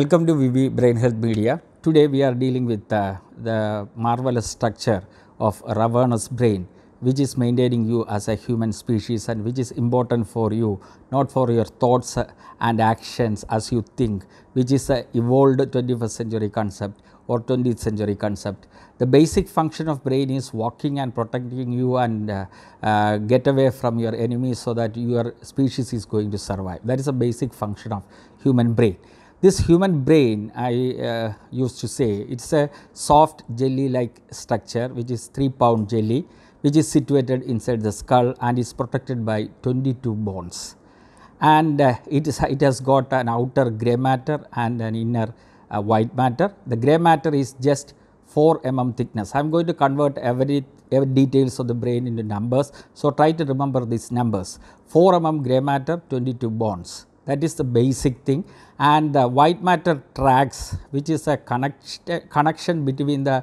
Welcome to VB Brain Health Media. Today we are dealing with uh, the marvelous structure of a ravenous brain which is maintaining you as a human species and which is important for you not for your thoughts and actions as you think which is a evolved 21st century concept or 20th century concept. The basic function of brain is walking and protecting you and uh, uh, get away from your enemies so that your species is going to survive that is a basic function of human brain. This human brain I uh, used to say it is a soft jelly like structure which is 3 pound jelly which is situated inside the skull and is protected by 22 bones. And uh, it, is, it has got an outer grey matter and an inner uh, white matter. The grey matter is just 4 mm thickness. I am going to convert every, every details of the brain into numbers. So, try to remember these numbers 4 mm grey matter 22 bones that is the basic thing and the white matter tracks which is a connect, connection between the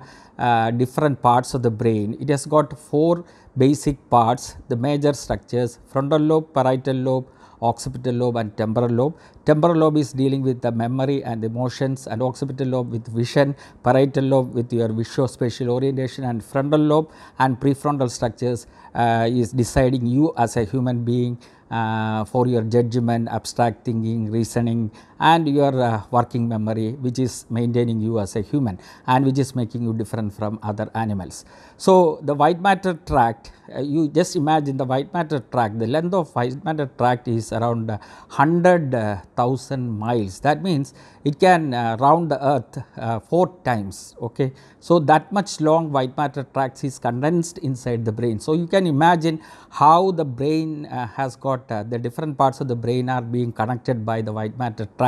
uh, different parts of the brain. It has got 4 basic parts the major structures frontal lobe, parietal lobe, occipital lobe and temporal lobe. Temporal lobe is dealing with the memory and emotions and occipital lobe with vision, parietal lobe with your visuospatial orientation and frontal lobe and prefrontal structures uh, is deciding you as a human being uh, for your judgment, abstract thinking, reasoning and your uh, working memory which is maintaining you as a human and which is making you different from other animals. So, the white matter tract uh, you just imagine the white matter tract the length of white matter tract is around 100,000 uh, uh, miles that means it can uh, round the earth uh, 4 times. Okay. So, that much long white matter tract is condensed inside the brain. So, you can imagine how the brain has got the different parts of the brain are being connected by the white matter tract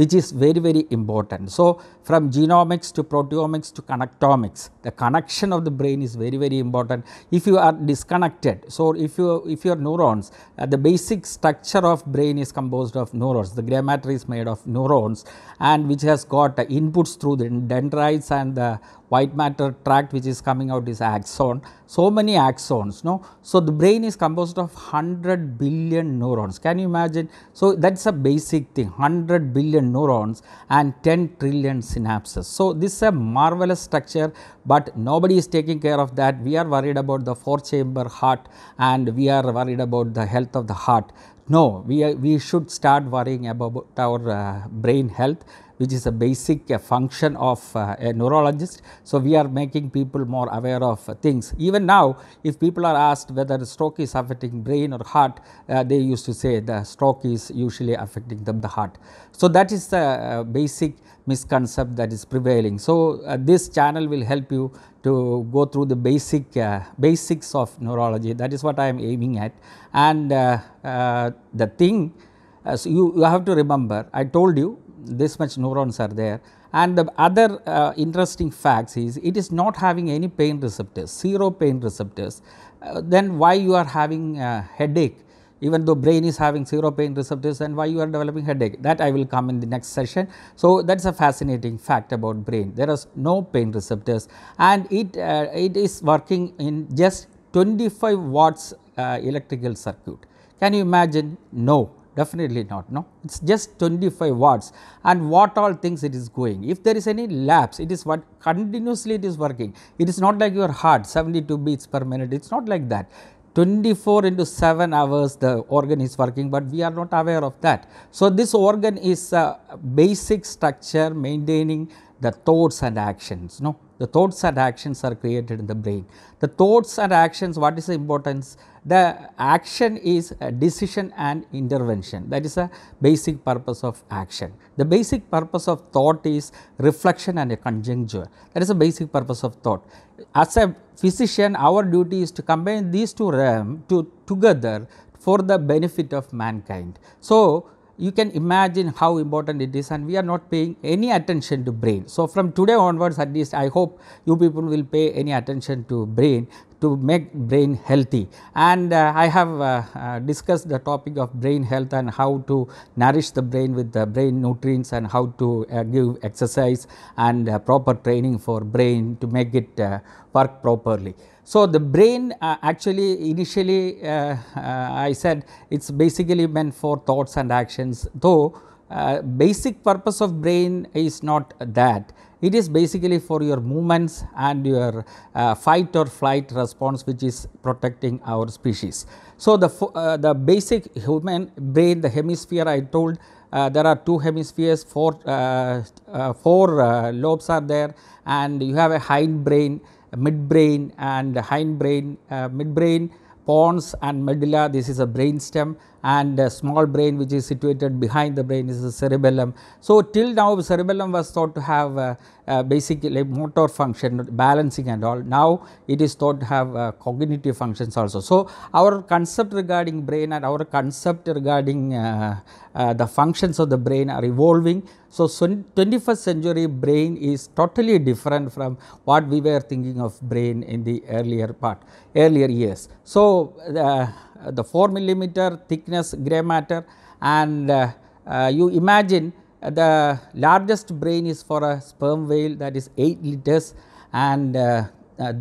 which is very very important. So, from genomics to proteomics to connectomics the connection of the brain is very very important if you are disconnected. So, if you if your neurons uh, the basic structure of brain is composed of neurons the gray matter is made of neurons and which has got uh, inputs through the dendrites and the white matter tract which is coming out is axon, so many axons no. So, the brain is composed of 100 billion neurons can you imagine. So, that is a basic thing 100 billion neurons and 10 trillion synapses. So, this is a marvelous structure, but nobody is taking care of that we are worried about the 4 chamber heart and we are worried about the health of the heart. No, we, we should start worrying about our uh, brain health which is a basic function of uh, a neurologist. So, we are making people more aware of things. Even now if people are asked whether stroke is affecting brain or heart, uh, they used to say the stroke is usually affecting them the heart. So, that is the uh, basic misconception that is prevailing. So, uh, this channel will help you to go through the basic uh, basics of neurology that is what I am aiming at and uh, the thing so you, you have to remember I told you this much neurons are there and the other uh, interesting facts is it is not having any pain receptors, zero pain receptors. Uh, then why you are having headache even though brain is having zero pain receptors and why you are developing headache that I will come in the next session. So, that is a fascinating fact about brain there is no pain receptors and it, uh, it is working in just 25 watts uh, electrical circuit. Can you imagine? No, definitely not no it is just 25 watts and what all things it is going if there is any lapse it is what continuously it is working it is not like your heart 72 beats per minute it is not like that 24 into 7 hours the organ is working, but we are not aware of that. So, this organ is a basic structure maintaining the thoughts and actions. No, the thoughts and actions are created in the brain. The thoughts and actions, what is the importance? The action is a decision and intervention. That is a basic purpose of action. The basic purpose of thought is reflection and a conjecture. That is a basic purpose of thought. As a physician, our duty is to combine these two realms to, together for the benefit of mankind. So, you can imagine how important it is and we are not paying any attention to brain. So, from today onwards at least I hope you people will pay any attention to brain to make brain healthy. And uh, I have uh, uh, discussed the topic of brain health and how to nourish the brain with the brain nutrients and how to uh, give exercise and uh, proper training for brain to make it uh, work properly. So, the brain uh, actually initially uh, uh, I said it is basically meant for thoughts and actions though basic purpose of brain is not that it is basically for your movements and your uh, fight or flight response which is protecting our species. So, the, uh, the basic human brain the hemisphere I told uh, there are two hemispheres, four, uh, uh, four uh, lobes are there and you have a hind brain, midbrain and hind brain, midbrain, pons and medulla this is a brain stem and small brain which is situated behind the brain is the cerebellum. So, till now cerebellum was thought to have uh, uh, basically motor function balancing and all now it is thought to have uh, cognitive functions also. So, our concept regarding brain and our concept regarding uh, uh, the functions of the brain are evolving. So, 21st century brain is totally different from what we were thinking of brain in the earlier part earlier years. So, uh, the 4 millimeter thickness grey matter and uh, uh, you imagine the largest brain is for a sperm whale that is 8 liters and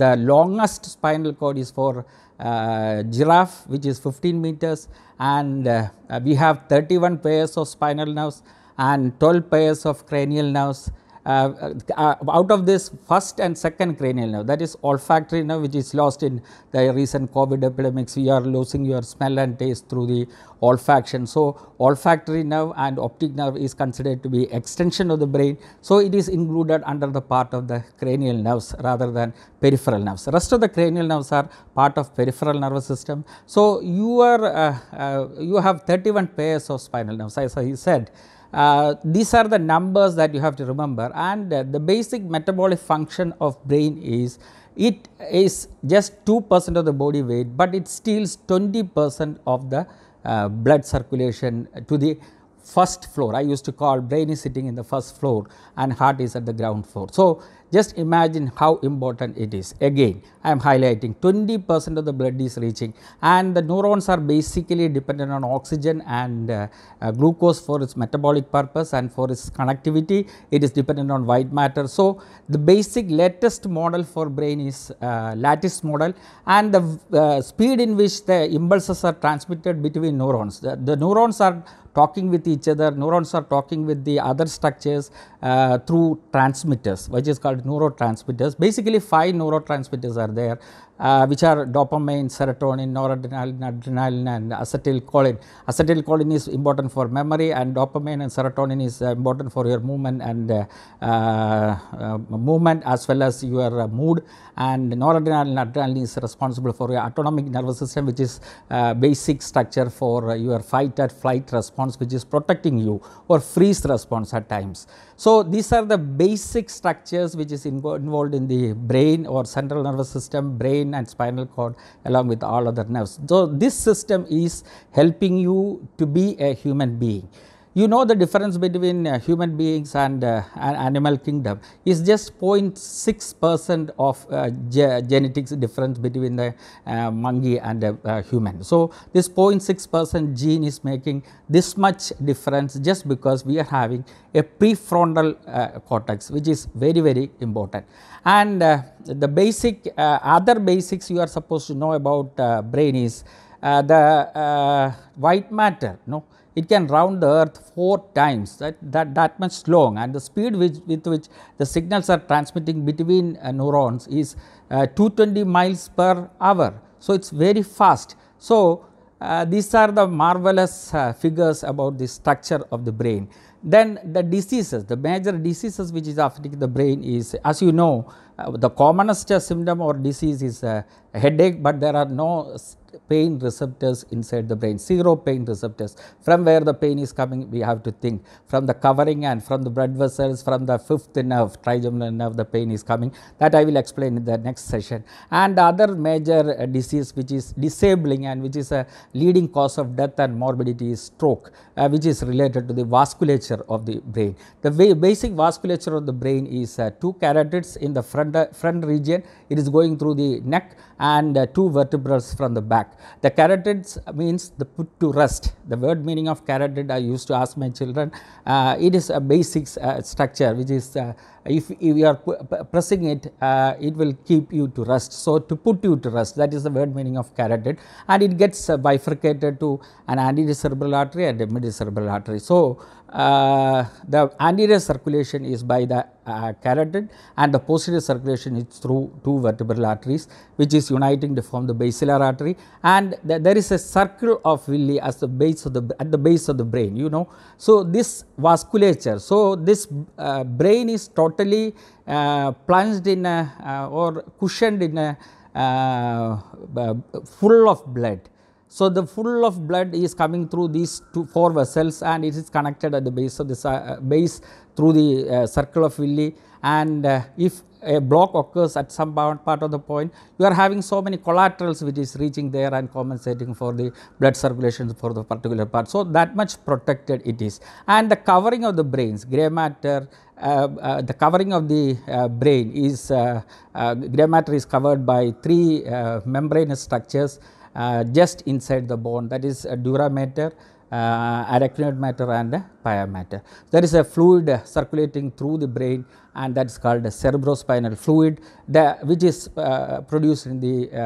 the longest spinal cord is for uh, giraffe which is 15 meters and uh, we have 31 pairs of spinal nerves and 12 pairs of cranial nerves uh, uh, out of this first and second cranial nerve that is olfactory nerve which is lost in the recent COVID epidemics you are losing your smell and taste through the olfaction. So, olfactory nerve and optic nerve is considered to be extension of the brain. So, it is included under the part of the cranial nerves rather than peripheral nerves. rest of the cranial nerves are part of peripheral nervous system. So, you are uh, uh, you have 31 pairs of spinal nerves as I said uh, these are the numbers that you have to remember and uh, the basic metabolic function of brain is it is just 2 percent of the body weight, but it steals 20 percent of the uh, blood circulation to the first floor. I used to call brain is sitting in the first floor and heart is at the ground floor. So, just imagine how important it is. Again, I am highlighting 20 percent of the blood is reaching and the neurons are basically dependent on oxygen and uh, uh, glucose for its metabolic purpose and for its connectivity. It is dependent on white matter. So, the basic latest model for brain is uh, lattice model and the uh, speed in which the impulses are transmitted between neurons. the, the neurons are talking with each other, neurons are talking with the other structures uh, through transmitters which is called neurotransmitters. Basically 5 neurotransmitters are there uh, which are dopamine, serotonin, noradrenaline, adrenaline and acetylcholine. Acetylcholine is important for memory and dopamine and serotonin is uh, important for your movement and uh, uh, movement as well as your mood and noradrenaline adrenaline is responsible for your autonomic nervous system which is uh, basic structure for your fight or flight response which is protecting you or freeze response at times. So, these are the basic structures which is involved in the brain or central nervous system, brain brain and spinal cord along with all other nerves. So, this system is helping you to be a human being you know the difference between uh, human beings and uh, animal kingdom is just 0.6 percent of uh, ge genetics difference between the uh, monkey and the uh, human. So, this 0.6 percent gene is making this much difference just because we are having a prefrontal uh, cortex which is very very important. And the basic other basics you are supposed to know about brain is the white matter. You no? Know, it can round the earth 4 times that, that, that much long and the speed which, with which the signals are transmitting between uh, neurons is uh, 220 miles per hour. So, it is very fast. So, uh, these are the marvelous uh, figures about the structure of the brain. Then the diseases, the major diseases which is affecting the brain is as you know uh, the commonest symptom or disease is uh, headache, but there are no pain receptors inside the brain, zero pain receptors. From where the pain is coming, we have to think. From the covering and from the blood vessels, from the fifth nerve, trigeminal nerve, the pain is coming. That I will explain in the next session. And other major uh, disease which is disabling and which is a leading cause of death and morbidity is stroke, uh, which is related to the vasculature of the brain. The basic vasculature of the brain is uh, two carotids in the front front, front region, it is going through the neck and uh, two vertebrae from the back. The carotids means the put to rest. The word meaning of carotid I used to ask my children. Uh, it is a basic uh, structure which is uh, if, if, you are pressing it, uh, it will keep you to rest. So, to put you to rest that is the word meaning of carotid and it gets bifurcated to an cerebral artery and a mid cerebral artery. So, uh, the anterior circulation is by the uh, carotid and the posterior circulation is through two vertebral arteries which is uniting to form the basilar artery and there is a circle of Willi as the base of the at the base of the brain you know. So, this vasculature so this uh, brain is totally uh, plunged in a, uh, or cushioned in a full of blood so, the full of blood is coming through these two 4 vessels and it is connected at the base of the uh, base through the uh, circle of Willi and uh, if a block occurs at some part of the point you are having so many collaterals which is reaching there and compensating for the blood circulation for the particular part. So, that much protected it is and the covering of the brains grey matter uh, uh, the covering of the uh, brain is grey matter is covered by three membranous structures uh, just inside the bone that is dura mater, uh, arachnoid matter and pia matter. There is a fluid circulating through the brain and that is called cerebrospinal fluid the, which is uh, produced in the uh,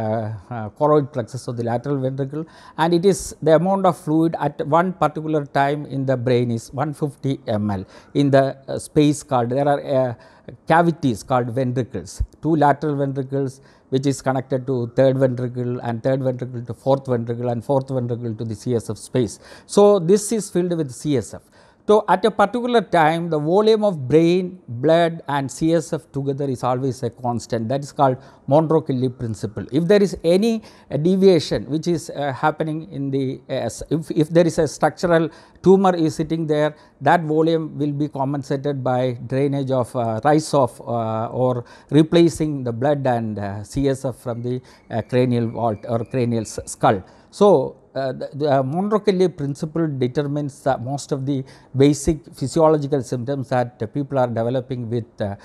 uh, choroid plexus of the lateral ventricle and it is the amount of fluid at one particular time in the brain is 150 ml in the uh, space called there are cavities called ventricles two lateral ventricles which is connected to third ventricle and third ventricle to fourth ventricle and fourth ventricle to the CSF space. So, this is filled with CSF. So, at a particular time the volume of brain, blood and CSF together is always a constant that is called Monroe-Kelly principle. If there is any uh, deviation which is uh, happening in the, uh, if, if there is a structural tumor is sitting there that volume will be compensated by drainage of uh, rise of uh, or replacing the blood and uh, CSF from the cranial vault or cranial skull. So, uh, the, the uh, Monroe-Kelly principle determines uh, most of the basic physiological symptoms that uh, people are developing with uh,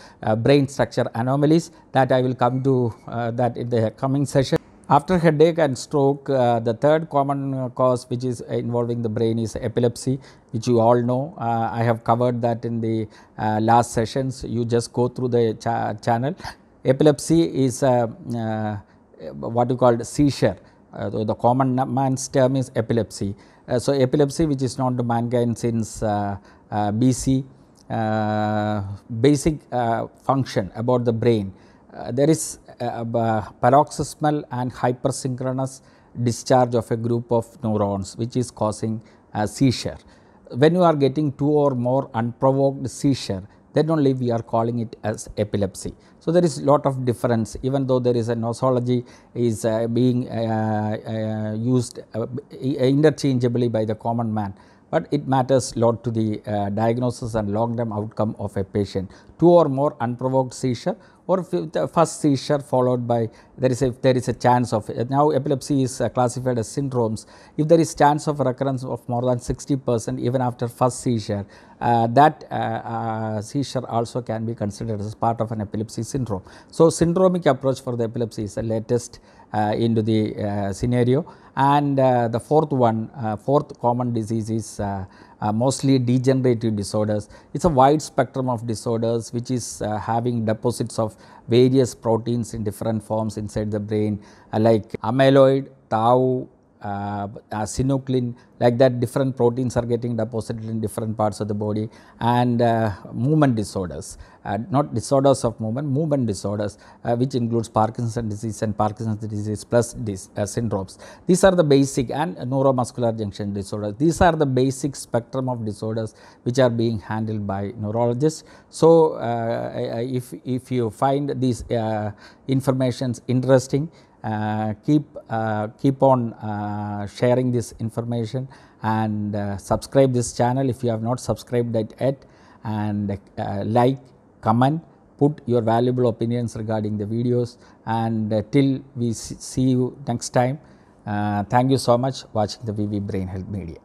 brain structure anomalies that I will come to that in the coming session. After headache and stroke, uh, the third common cause which is involving the brain is epilepsy, which you all know. Uh, I have covered that in the last sessions. You just go through the cha channel. Epilepsy is what you call seizure. Uh, the, common man's term is epilepsy. Uh, so, epilepsy which is known to mankind since uh, uh BC, uh, basic uh, function about the brain. there is paroxysmal and hypersynchronous discharge of a group of neurons which is causing seizure. When you are getting two or more unprovoked seizure, then only we are calling it as epilepsy. So, there is lot of difference even though there is a nosology is uh, being uh, uh, used uh, interchangeably by the common man, but it matters lot to the uh, diagnosis and long term outcome of a patient. Two or more unprovoked seizure or first seizure followed by there is a there is a chance of now epilepsy is uh, classified as syndromes if there is chance of recurrence of more than 60 percent even after first seizure uh, that uh, uh, seizure also can be considered as part of an epilepsy syndrome. So, syndromic approach for the epilepsy is the latest uh, into the uh, scenario and uh, the fourth one, fourth common disease is mostly degenerative disorders. It is a wide spectrum of disorders which is having deposits of various proteins in different forms inside the brain like amyloid, tau, uh, uh like that different proteins are getting deposited in different parts of the body and uh, movement disorders uh, not disorders of movement movement disorders uh, which includes Parkinson's disease and Parkinson's disease plus dis, uh, syndromes these are the basic and neuromuscular junction disorders these are the basic spectrum of disorders which are being handled by neurologists so if if you find these informations interesting uh, keep uh, keep on uh, sharing this information and subscribe this channel if you have not subscribed it yet and like comment put your valuable opinions regarding the videos and till we see you next time thank you so much watching the VV Brain Health Media.